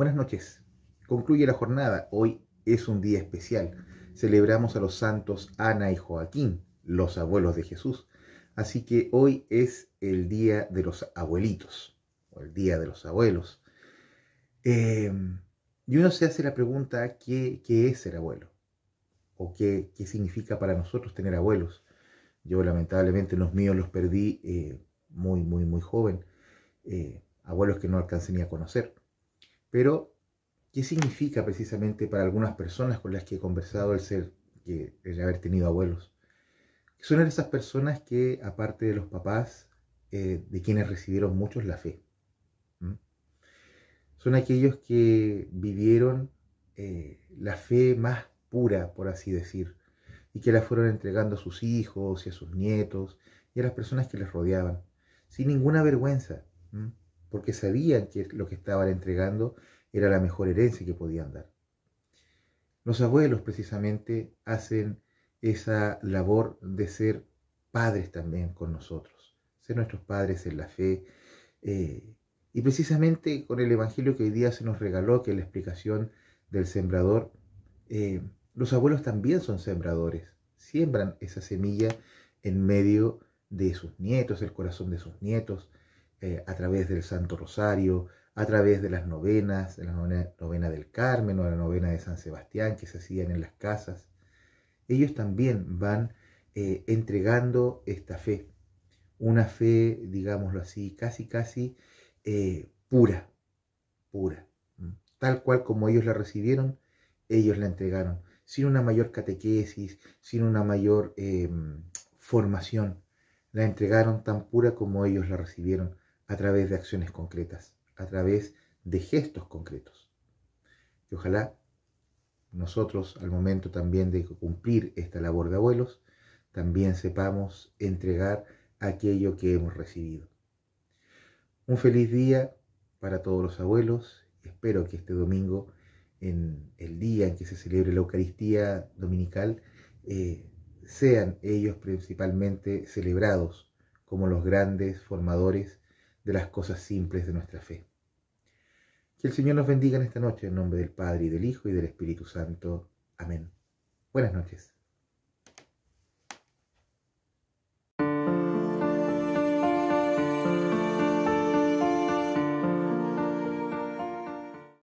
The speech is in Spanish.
Buenas noches. Concluye la jornada. Hoy es un día especial. Celebramos a los santos Ana y Joaquín, los abuelos de Jesús. Así que hoy es el día de los abuelitos, o el día de los abuelos. Em, y uno se hace la pregunta, ¿qué, es ser abuelo? ¿O qué, qué, significa para nosotros tener abuelos? Yo lamentablemente los míos los perdí eh, muy, muy, muy joven. Eh, abuelos que no alcancé ni a conocer. Pero, ¿qué significa precisamente para algunas personas con las que he conversado el ser, que, el haber tenido abuelos? Son esas personas que, aparte de los papás, eh, de quienes recibieron muchos la fe. Son aquellos que vivieron eh, la fe más pura, por así decir, y que la fueron entregando a sus hijos y a sus nietos y a las personas que les rodeaban, sin ninguna vergüenza porque sabían que lo que estaban entregando era la mejor herencia que podían dar. Los abuelos precisamente hacen esa labor de ser padres también con nosotros, ser nuestros padres en la fe. Eh, y precisamente con el Evangelio que hoy día se nos regaló, que es la explicación del sembrador, eh, los abuelos también son sembradores, siembran esa semilla en medio de sus nietos, el corazón de sus nietos, eh, a través del Santo Rosario, a través de las novenas, de la novena, del Carmen o la novena de San Sebastián que se hacían en las casas. Ellos también van eh, entregando esta fe, una fe, digámoslo así, casi, casi eh, pura, pura. Tal cual como ellos la recibieron, ellos la entregaron, sin una mayor catequesis, sin una mayor em, formación. La entregaron tan pura como ellos la recibieron, a través de acciones concretas, a través de gestos concretos. Y ojalá nosotros, al momento también de cumplir esta labor de abuelos, también sepamos entregar aquello que hemos recibido. Un feliz día para todos los abuelos. Espero que este domingo, en el día en que se celebre la Eucaristía Dominical, eh, sean ellos principalmente celebrados como los grandes formadores de las cosas simples de nuestra fe. Que el Señor nos bendiga en esta noche en nombre del Padre y del Hijo y del Espíritu Santo. Amén. Buenas noches.